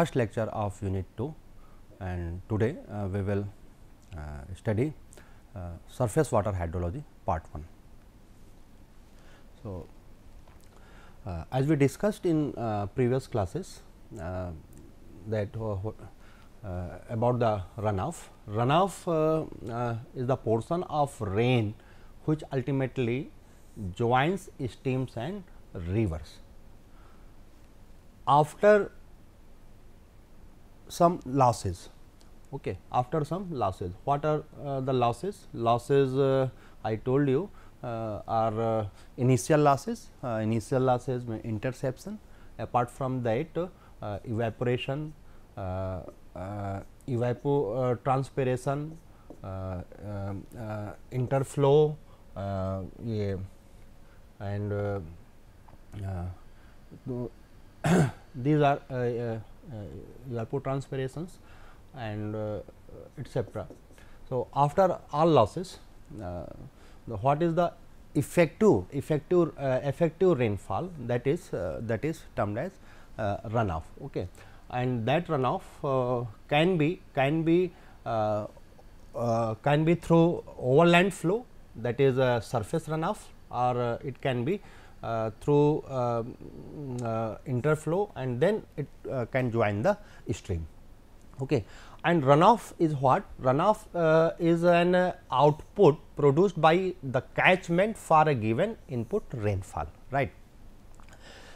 first lecture of unit 2 and today uh, we will uh, study uh, surface water hydrology part 1. So, uh, as we discussed in uh, previous classes uh, that about the runoff, runoff is the portion of rain which ultimately joins streams and rivers. After some losses okay after some losses what are uh, the losses losses uh, i told you uh, are uh, initial losses uh, initial losses interception apart from that uh, evaporation evapotranspiration um, interflow yeah, and these are evapotranspirations uh, and uh, etc. So, after all losses uh, what is the effective effective effective rainfall that is that is termed as runoff okay and that runoff can be can be uh, can be through overland flow that is a surface runoff or uh, it can be uh, through um, uh, interflow and then it uh, can join the stream. Okay. And runoff is what? Runoff is an output produced by the catchment for a given input rainfall, right.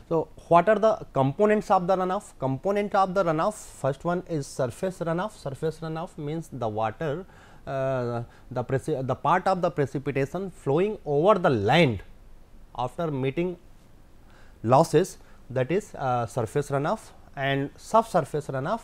So, what are the components of the runoff? Component of the runoff first one is surface runoff. Surface runoff means the water uh, the the part of the precipitation flowing over the land after meeting losses that is uh, surface runoff and subsurface runoff.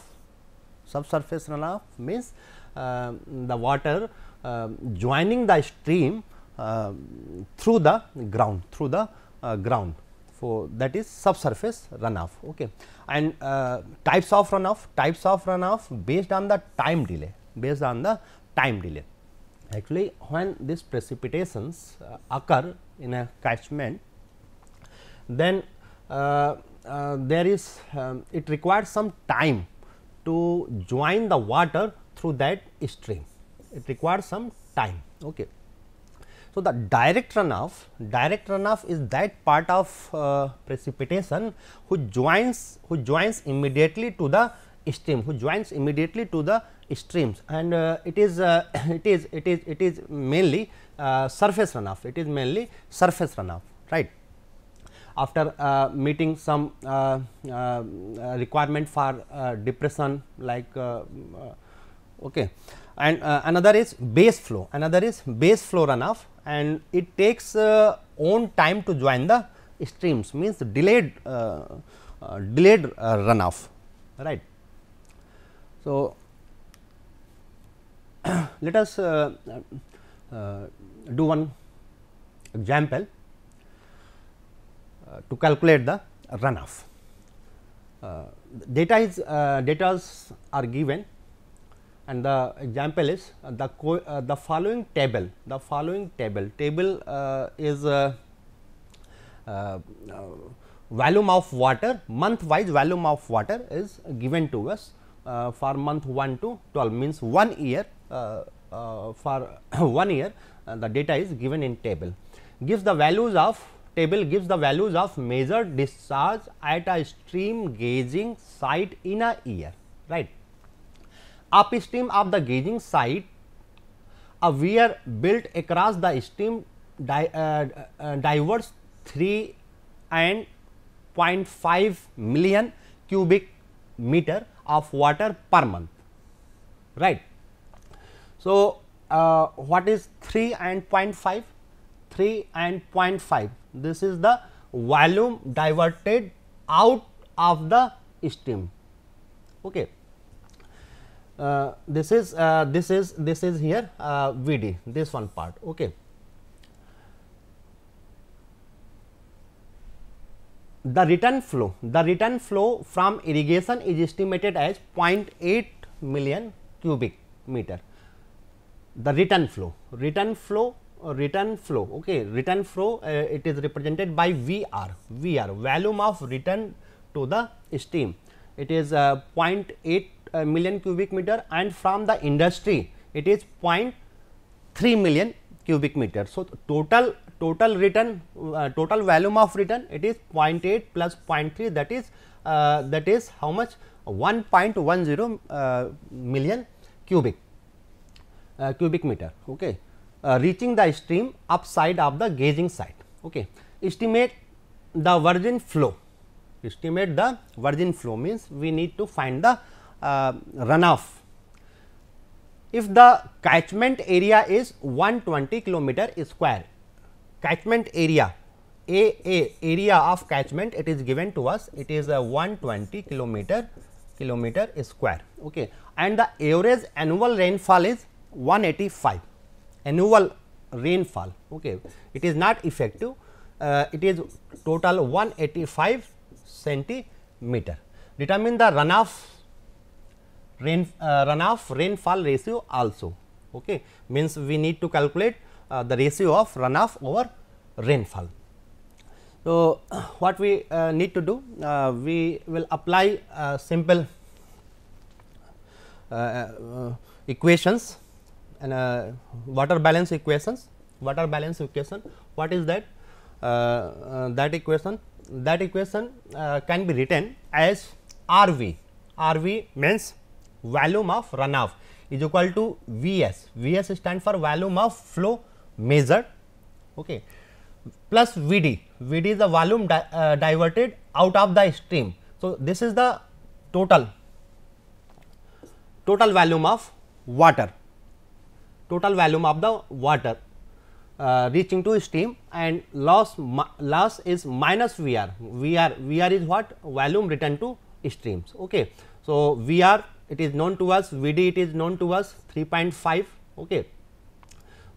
Subsurface runoff means uh, the water uh, joining the stream um, through the ground through the uh, ground. So, that is subsurface runoff okay. and uh, types of runoff types of runoff based on the time delay based on the time delay. Actually, when these precipitations uh, occur in a catchment, then uh, uh, there is um, it requires some time to join the water through that stream it requires some time okay so the direct runoff direct runoff is that part of uh, precipitation who joins who joins immediately to the stream who joins immediately to the streams and uh, it is uh, it is it is it is mainly uh, surface runoff, it is mainly surface runoff, right. After uh, meeting some uh, uh requirement for uh, depression like uh, okay. and another is base flow, another is base flow runoff and it takes own time to join the streams means delayed delayed runoff right. So, let us uh, uh, do one example uh, to calculate the runoff. Uh, data is uh, datas are given and the example is uh, the uh, the following table the following table table uh, is volume of water month wise volume of water is given to us for month 1 to 12 means one year for one year uh, the data is given in table gives the values of table gives the values of measured discharge at a stream gauging site in a year right upstream of the gauging site a weir built across the stream di uh, uh, uh diverts 3 and 0.5 million cubic meter of water per month right so uh, what is 3 and 0.5 3 and 0.5 this is the volume diverted out of the stream okay uh, this is uh, this is this is here uh, vd this one part okay the return flow the return flow from irrigation is estimated as 0.8 million cubic meter the return flow return flow uh, return flow okay return flow uh, it is represented by vr vr volume of return to the steam it is uh, 0.8 uh, million cubic meter and from the industry it is 0.3 million cubic meter so total total return uh, total volume of return it is 0.8 plus 0.3 that is uh, that is how much 1.10 million cubic uh, cubic meter okay uh, reaching the stream upside of the gauging site okay estimate the virgin flow estimate the virgin flow means we need to find the uh, runoff if the catchment area is 120 kilometer square catchment area a a area of catchment it is given to us it is a 120 kilometer kilometer square okay and the average annual rainfall is 185 annual rainfall okay it is not effective uh, it is total 185 centimeter determine the runoff rain uh, runoff rainfall ratio also okay means we need to calculate uh, the ratio of runoff over rainfall so what we uh, need to do uh, we will apply uh, simple equations and uh, water balance equations water balance equation what is that uh, uh, that equation that equation uh, can be written as rv rv means volume of runoff is equal to vs vs stand for volume of flow measured okay plus vd vd is the volume di uh, diverted out of the stream so this is the total total volume of water total volume of the water uh, reaching to stream and loss loss is minus VR. VR VR is what volume return to streams. Okay, so VR it is known to us. VD it is known to us 3.5. Okay,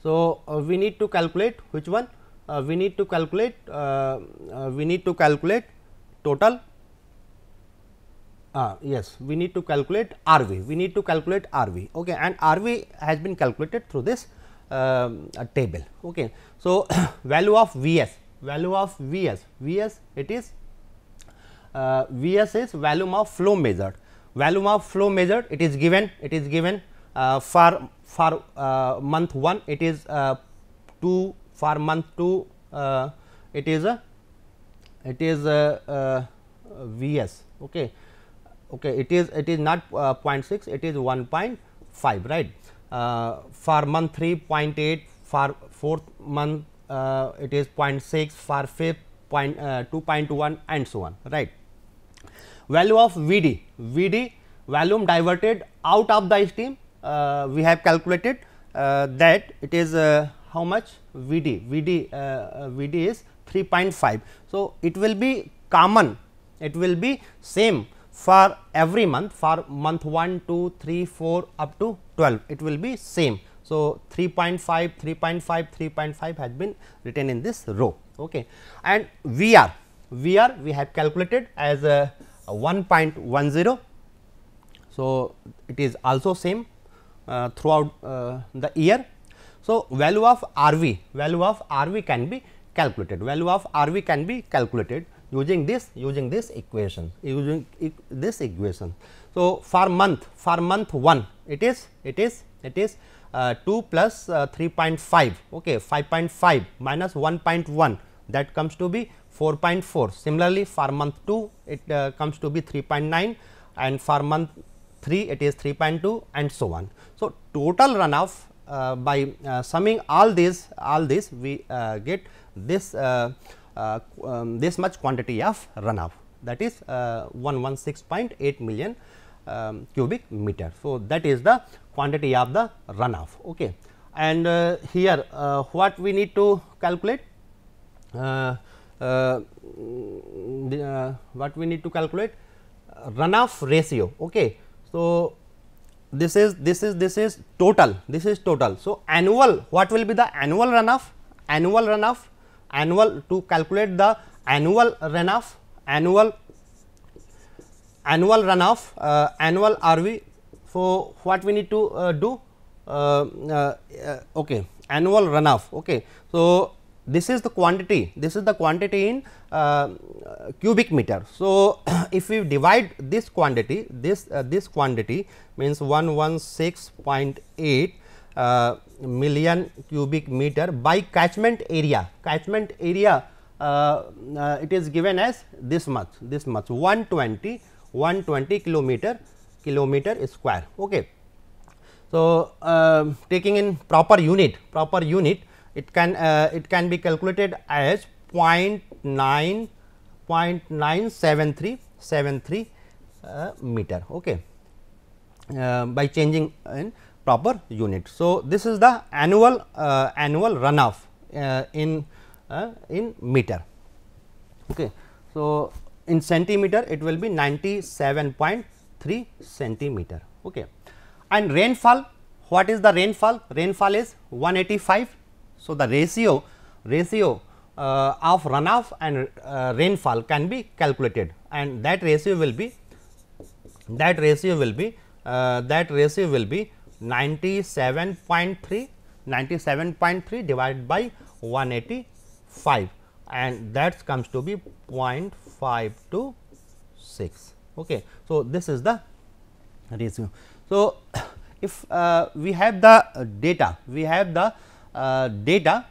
so uh, we need to calculate which one uh, we need to calculate uh, uh, we need to calculate total uh, yes we need to calculate RV we need to calculate RV okay and RV has been calculated through this um, table okay. So, value of Vs value of Vs Vs it is uh, Vs is volume of flow measured volume of flow measured it is given it is given uh, for for uh, month 1 it is uh, 2 for month 2 uh, it is a it is a, uh, vs okay okay it is it is not uh, 0.6 it is 1.5 right uh, for month 3.8 for fourth month uh, it is 0.6 for fifth point, uh, 2.1 and so on right value of vd vd volume diverted out of the steam uh, we have calculated uh, that it is how much vd vd vd is 3.5 so it will be common it will be same for every month for month 1 2 3 4 up to 12 it will be same so 3.5 3.5 3.5 has been written in this row okay and vr vr we have calculated as a uh, 1.10 so it is also same uh, throughout uh, the year so value of rv value of rv can be calculated value of rv can be calculated using this using this equation using e this equation. So, for month for month 1 it is it is it is uh, 2 plus, uh, 3.5 okay 5.5 minus 1.1 that comes to be 4.4 similarly for month 2 it uh, comes to be 3.9 and for month 3 it is 3.2 and so on so total runoff uh, by uh, summing all these all this we uh, get this uh, um, this much quantity of runoff that is uh, 116.8 million um, cubic meter. So, that is the quantity of the runoff. Okay. And uh, here uh, what we need to calculate? Uh, uh the, what we need to calculate? Runoff ratio. Okay. So, this is this is this is total. This is total. So, annual what will be the annual runoff? Annual runoff annual to calculate the annual runoff, annual annual runoff, uh, annual RV. So, what we need to uh, do? Uh, uh, uh, okay, annual runoff. Okay, so this is the quantity. This is the quantity in uh, cubic meter. So, if we divide this quantity, this this quantity means one one six point eight million cubic metre by catchment area catchment area it is given as this much this much 120 120 kilometre kilometre square okay so taking in proper unit proper unit it can it can be calculated as point nine point nine seven three seven three metre okay by changing in proper unit. So, this is the annual uh, annual runoff uh, in uh, in meter. Okay. So, in centimeter it will be 97.3 centimeter. Okay. And rainfall what is the rainfall? Rainfall is 185. So, the ratio ratio uh, of runoff and uh, rainfall can be calculated and that ratio will be that ratio will be uh, that ratio will be 97.3 97.3 divided by 185 and that comes to be 0.526 okay so this is the ratio so if uh, we have the data we have the uh, data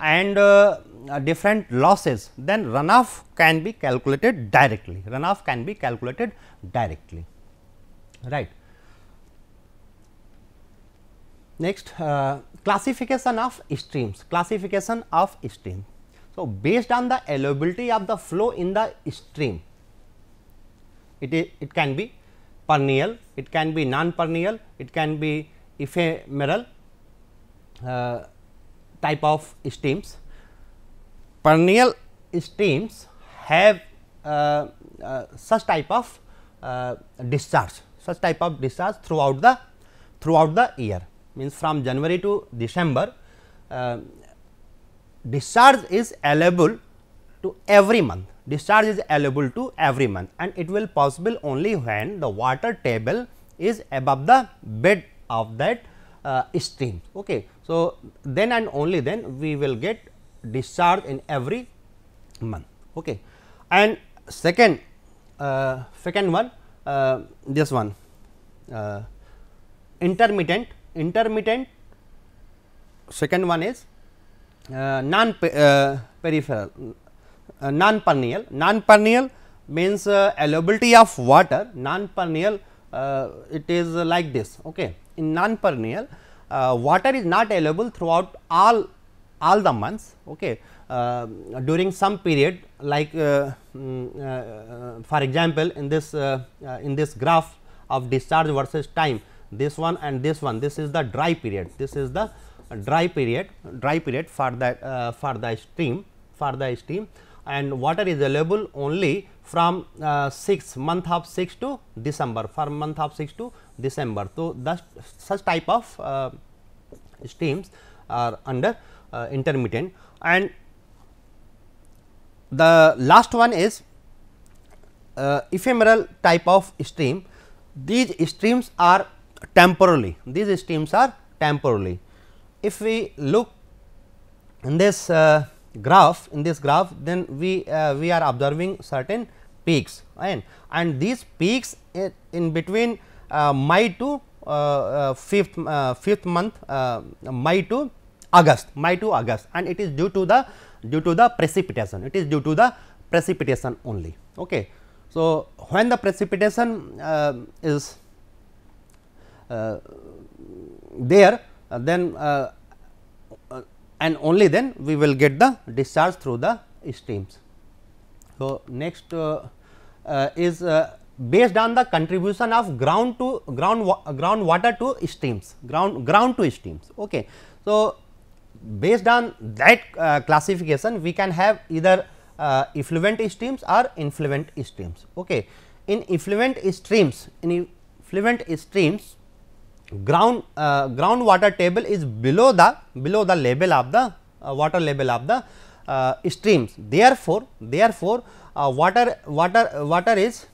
and uh, uh, different losses then runoff can be calculated directly runoff can be calculated directly right Next, uh, classification of streams, classification of stream. So, based on the allowability of the flow in the stream, it, is, it can be perennial, it can be non-perennial, it can be ephemeral uh, type of streams. Perennial streams have uh, uh, such type of uh, discharge, such type of discharge throughout the throughout the year means from January to December, uh, discharge is allowable to every month. Discharge is allowable to every month and it will possible only when the water table is above the bed of that uh, stream. Okay. So, then and only then we will get discharge in every month. Okay. And second, uh, second one, uh, this one, uh, intermittent intermittent, second one is uh, non uh, peripheral, uh, non permeable. Non permeable means uh, availability of water, non permeable uh, it is like this. Okay. In non permeable, uh, water is not available throughout all all the months okay uh, during some period like uh, mm, uh, for example in this in this graph of discharge versus time this one and this one this is the dry period this is the dry period dry period for that uh, for the stream for the stream and water is available only from uh, 6 month of 6 to December from month of 6 to December. So, thus such type of uh, streams are under uh, intermittent and the last one is uh, ephemeral type of stream. These streams are temporally these streams are temporally. If we look in this uh, graph in this graph then we uh, we are observing certain peaks and and these peaks in, between uh, May to uh, uh, fifth uh, fifth month May to August May to August and it is due to the due to the precipitation it is due to the precipitation only okay so when the precipitation is uh, there uh, then uh, and only then we will get the discharge through the streams. So, next is based on the contribution of ground to ground wa ground water to streams ground ground to streams okay so based on that uh, classification we can have either uh, effluent streams or influent streams okay in effluent streams in effluent streams ground uh, groundwater table is below the below the level of the uh, water level of the uh, streams therefore therefore uh, water water water is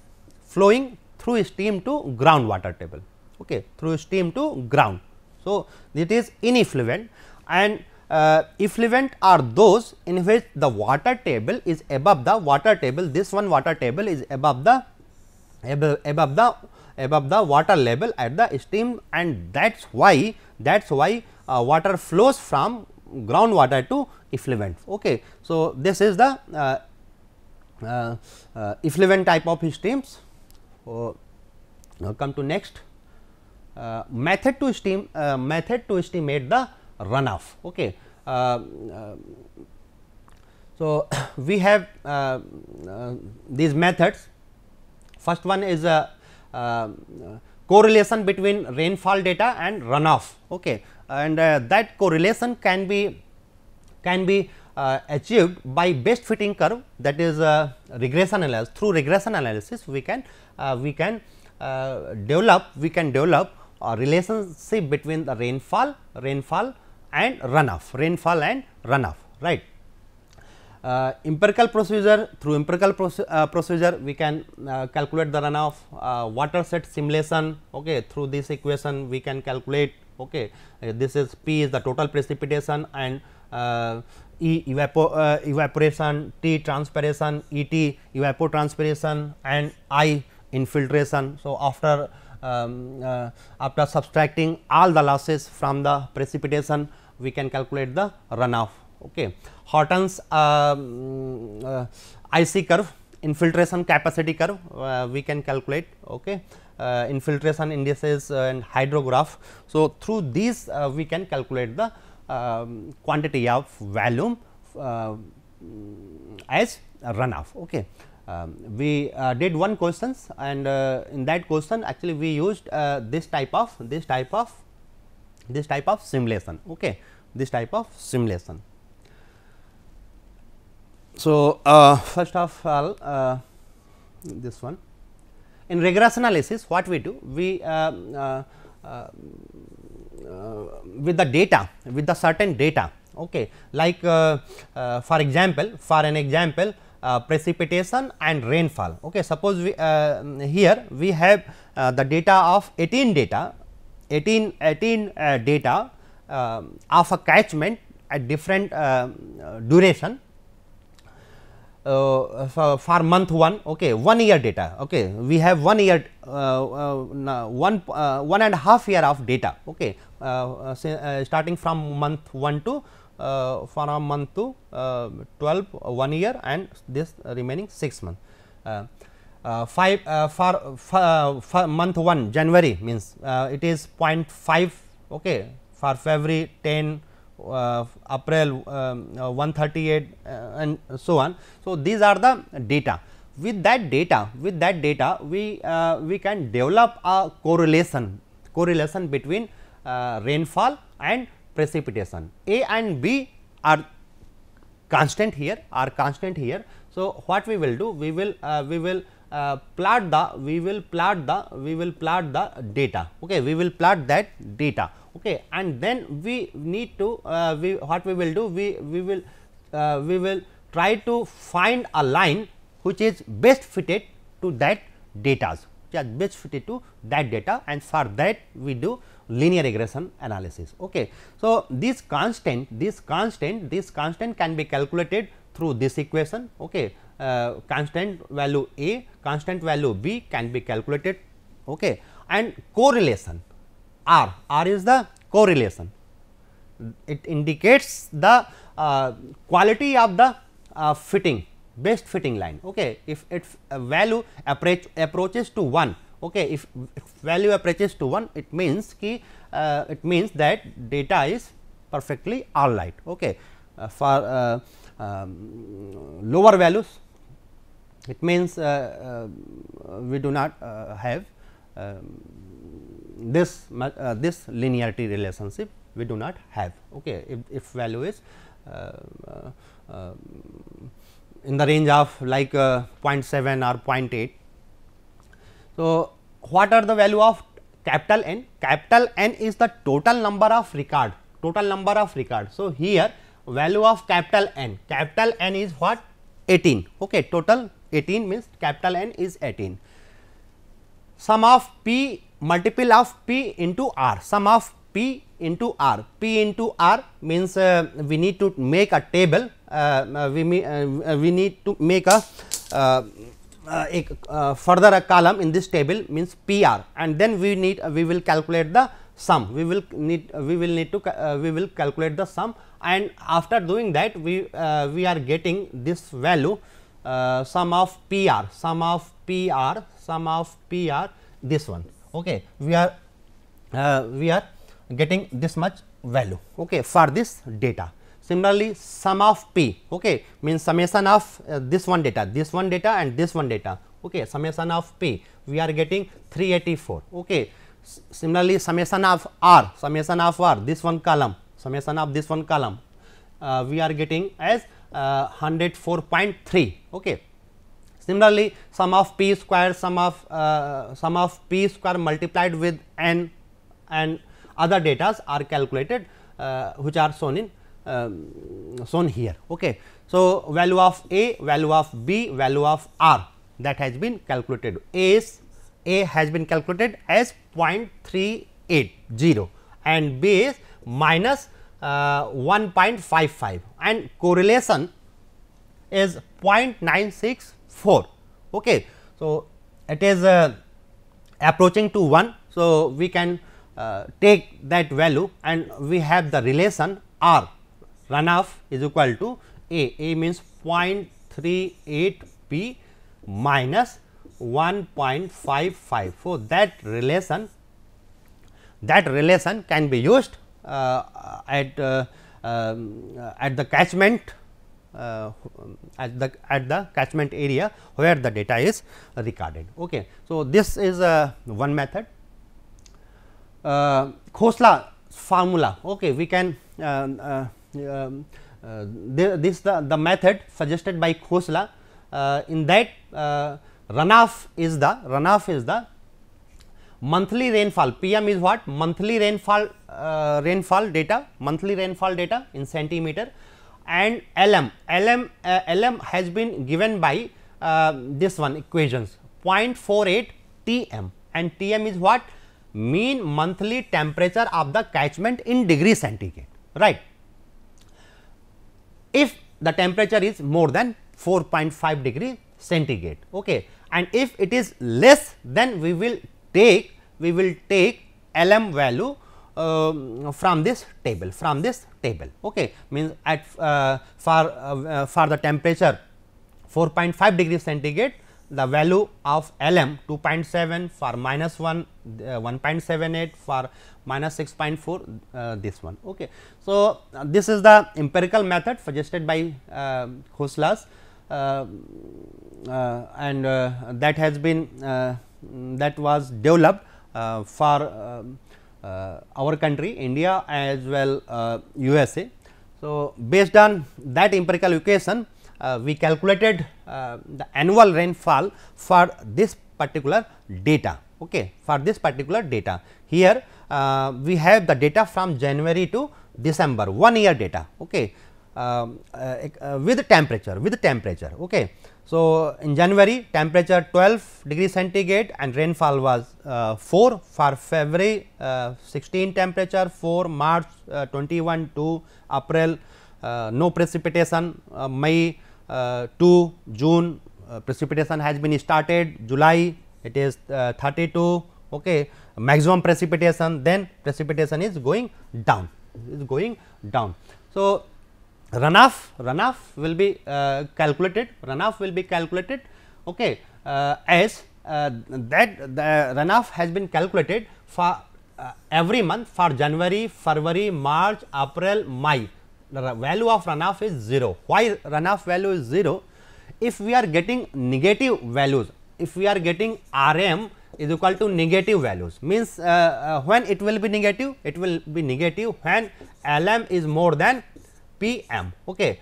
flowing through stream to groundwater table okay through stream to ground so it is ineffluent and uh, effluent are those in which the water table is above the water table this one water table is above the above, above the above the water level at the stream and that is why that is why uh, water flows from groundwater to effluent. Okay. So, this is the uh, uh, uh effluent type of streams. Oh, come to next uh, method to steam uh, method to estimate the runoff. Okay. so, we have these methods first one is a um, correlation between rainfall data and runoff okay and uh, that correlation can be can be uh, achieved by best fitting curve that is uh, regression analysis through regression analysis we can uh, we can uh, develop we can develop a relationship between the rainfall rainfall and runoff rainfall and runoff right uh, empirical procedure through empirical proce uh, procedure we can uh, calculate the runoff uh, water set simulation okay through this equation we can calculate okay uh, this is p is the total precipitation and uh, e evapo evaporation t transpiration et evapotranspiration and i infiltration so after um, after subtracting all the losses from the precipitation we can calculate the runoff okay. Horton's um, uh, IC curve infiltration capacity curve uh, we can calculate okay uh, infiltration indices uh, and hydrograph so through these uh, we can calculate the um, quantity of volume uh, as runoff okay um, we did one questions and in that question actually we used this type of this type of this type of simulation okay this type of simulation so, uh, first of all uh, this one in regression analysis what we do we uh, uh, uh, uh, with the data with the certain data okay like for example for an example precipitation and rainfall okay suppose we here we have the data of 18 data 18 18 data um, of a catchment at different duration uh, for month 1 okay one year data okay we have one year uh, uh, one uh, one and half year of data okay uh, uh, say, starting from month 1 to from month to 12 one year and this remaining 6 month five for, for, for, month 1 January means it is 0.5 okay for February 10 uh, April um, uh, 138 uh, and so on. So, these are the data with that data with that data we we can develop a correlation correlation between rainfall and precipitation A and B are constant here are constant here. So, what we will do we will uh, we will uh, plot the we will plot the we will plot the data okay we will plot that data okay and then we need to uh, we what we will do we we will uh, we will try to find a line which is best fitted to that data yeah, best fitted to that data and for that we do linear regression analysis okay so this constant this constant this constant can be calculated through this equation okay uh, constant value a constant value b can be calculated okay and correlation R, R is the correlation. It indicates the uh, quality of the uh, fitting, best fitting line. Okay, if its value approach, approaches to 1, okay, if, if value approaches to 1, it means ki, uh, it means that data is perfectly alright. Okay, uh, for uh, um, lower values, it means uh, we do not have um, this uh, this linearity relationship we do not have okay if, if value is uh, uh, um, in the range of like uh, 0.7 or 0.8 so what are the value of capital n capital n is the total number of record total number of record so here value of capital n capital n is what 18 okay total 18 means capital n is 18 sum of p multiple of P into R, sum of P into R. P into R means uh, we need to make a table, uh, uh we, uh, uh, we need to make a, a further a column in this table means PR and then we need we will calculate the sum we will need we will need to we will calculate the sum and after doing that we we are getting this value uh, sum of PR, sum of PR, sum of PR, this one okay we are uh, we are getting this much value okay for this data similarly sum of p okay means summation of uh, this one data this one data and this one data okay summation of p we are getting 384 okay S similarly summation of r summation of r this one column summation of this one column uh, we are getting as uh, 104.3 okay Similarly, sum of p square, sum of uh, sum of p square multiplied with n and other datas are calculated, uh, which are shown in um, shown here. Okay. So, value of a, value of b, value of r that has been calculated. A is a has been calculated as 0.380 and b is minus uh, 1.55 and correlation is 0.96 4. Okay. So, it is uh, approaching to 1. So, we can uh, take that value and we have the relation R runoff is equal to A, A means 0.38 P minus 1.554. So, that relation that relation can be used uh, at uh, um, at the catchment uh, at the at the catchment area where the data is recorded. Okay. So, this is uh, one method. Uh, Khosla formula, okay, we can uh, uh, um, uh this the, the method suggested by Khosla uh, in that runoff is the runoff is the monthly rainfall pm is what monthly rainfall rainfall data monthly rainfall data in centimeter and Lm. Lm, uh, Lm has been given by uh, this one equations 0.48 Tm and Tm is what mean monthly temperature of the catchment in degree centigrade right. If the temperature is more than 4.5 degree centigrade okay and if it is less then we will take we will take Lm value uh, from this table from this table okay means at uh, for uh, uh for the temperature 4.5 degree centigrade the value of lm 2.7 for minus 1 uh, 1.78 for minus 6.4 uh, this one okay so this is the empirical method suggested by uh, and that has been that was developed for uh, our country India as well USA. Uh, so, based on that empirical equation uh, we calculated the annual rainfall for this particular data okay, for this particular data. Here uh, we have the data from January to December, one year data okay, um, uh, uh, with temperature, with temperature. Okay. So, in January temperature 12 degree centigrade and rainfall was uh, 4 for February uh, 16 temperature 4 March uh, 21 to April uh, no precipitation uh, May uh, 2 June precipitation has been started July it is 32 okay maximum precipitation then precipitation is going down is going down. So, runoff runoff will be uh, calculated runoff will be calculated okay uh, as uh, that the runoff has been calculated for uh, every month for january february march april may the value of runoff is 0 why runoff value is 0 if we are getting negative values if we are getting rm is equal to negative values means uh, uh, when it will be negative it will be negative when lm is more than Pm. Okay.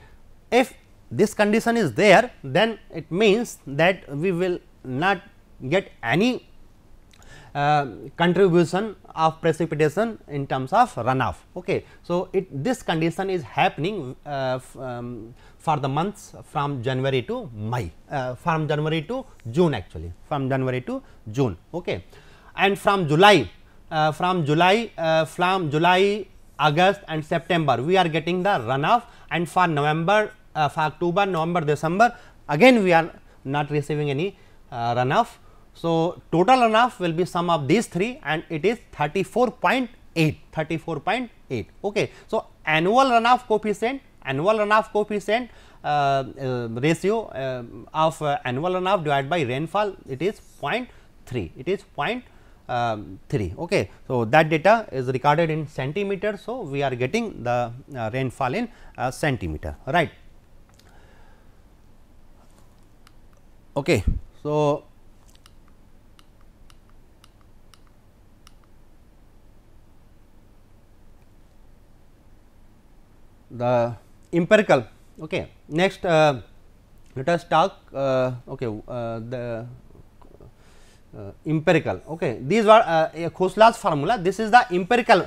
If this condition is there, then it means that we will not get any uh, contribution of precipitation in terms of runoff. Okay. So, it this condition is happening uh, um, for the months from January to May, uh, from January to June actually, from January to June. Okay. And from July, uh, from July, uh, from July August and September we are getting the runoff and for November, uh, for October, November, December again we are not receiving any uh, runoff. So, total runoff will be sum of these three and it is 34.8, 34.8. Okay. So, annual runoff coefficient, annual runoff coefficient uh, uh ratio um, of uh, annual runoff divided by rainfall it is 0.3, it is 0.3 um, 3 okay so that data is recorded in centimeter so we are getting the uh, rainfall in uh, centimeter right okay so the empirical okay next uh, let us talk uh, okay uh, the uh, empirical okay these were uh, khosla's formula this is the empirical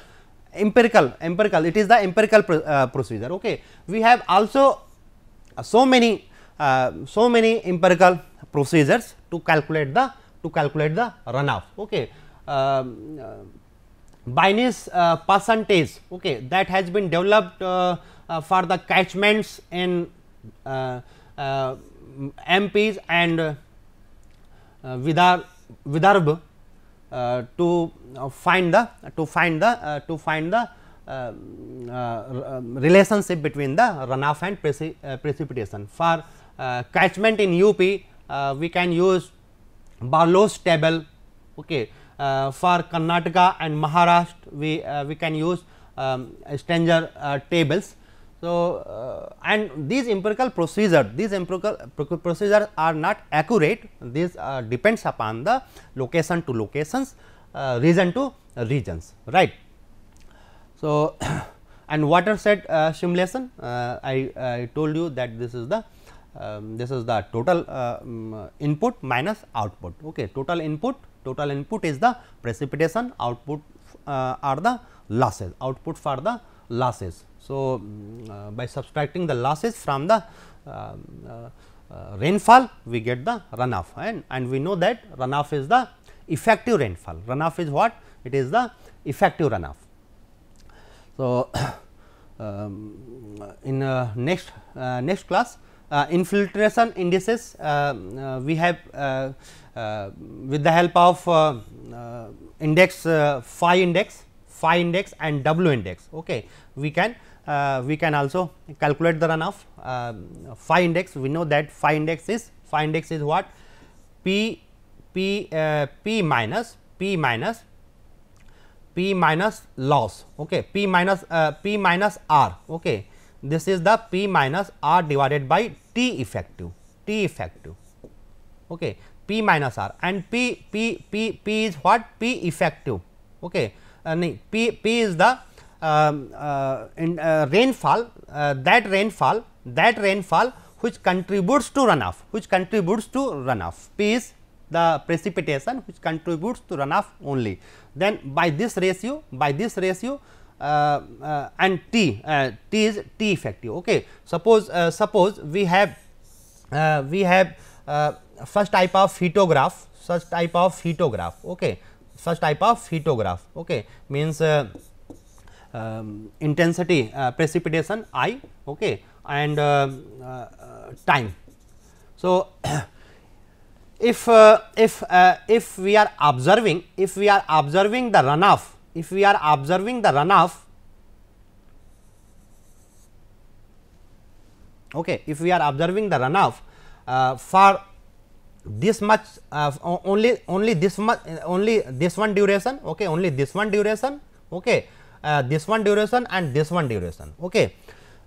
empirical empirical it is the empirical pr uh, procedure okay we have also uh, so many uh, so many empirical procedures to calculate the to calculate the runoff okay um, uh, Binance percentage okay that has been developed for the catchments in MPs and uh, with our Vidarbha uh, to uh, find the to find the uh, to find the uh, uh, uh, relationship between the runoff and preci precipitation. For catchment in UP, we can use Barlow's table. Okay, for Karnataka and Maharashtra, we we can use um, tables. So, uh, and these empirical procedures, these empirical procedures are not accurate, these uh, depends upon the location to locations, uh, region to regions, right. So, and watershed uh, simulation, uh, I, I, told you that this is the um, this is the total um, input minus output. Okay, total input, total input is the precipitation, output uh, are the losses, output for the losses so, uh, by subtracting the losses from the uh, uh, rainfall we get the runoff and, and we know that runoff is the effective rainfall. Runoff is what? It is the effective runoff. So, um, in uh, next uh, next class uh, infiltration indices we have with the help of index phi index phi index and w index okay we can uh, we can also calculate the runoff uh, phi index. We know that phi index is phi index is what p p uh, p minus p minus p minus loss. Okay, p minus p minus r. Okay, this is the p minus r divided by t effective. T effective. Okay, p minus r and p p p p is what p effective okay uh, p p is the um, uh, in, uh, rainfall uh, that rainfall that rainfall which contributes to runoff which contributes to runoff p is the precipitation which contributes to runoff only then by this ratio by this ratio uh, uh, and t uh, t is t effective okay suppose suppose we have we have first type of heatograph such type of heatograph okay such type of heatograph okay means um, intensity uh, precipitation I okay, and uh, uh time. So, if uh, if uh, if we are observing if we are observing the runoff if we are observing the runoff okay if we are observing the runoff for this much uh, only only this much only this one duration okay only this one duration okay uh, this one duration and this one duration. Okay.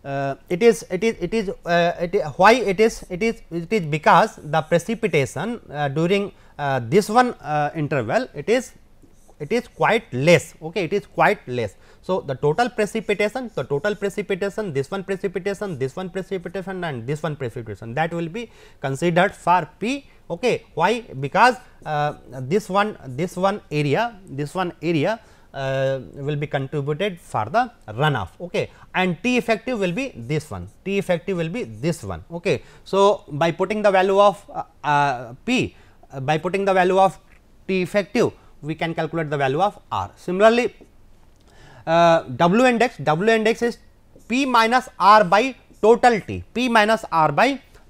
Uh, it is it is it is uh, it is, why it is it is it is because the precipitation uh, during uh, this one uh, interval it is it is quite less okay it is quite less so the total precipitation the total precipitation this one precipitation this one precipitation and this one precipitation that will be considered for p okay why because this one this one area this one area uh, will be contributed for the runoff okay and t effective will be this one t effective will be this one okay so by putting the value of uh, uh, p uh, by putting the value of t effective we can calculate the value of r similarly uh, w index w index is p minus r by total t p minus r by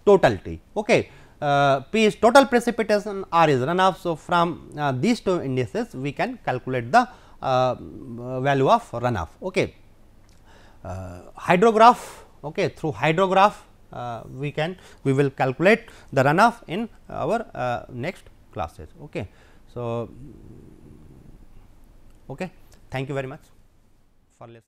total t okay uh, P is total precipitation, R is runoff. So, from uh, these two indices we can calculate the uh, value of runoff. Okay. Uh, hydrograph okay, through hydrograph uh, we can we will calculate the runoff in our next classes. Okay. So, okay. thank you very much for listening.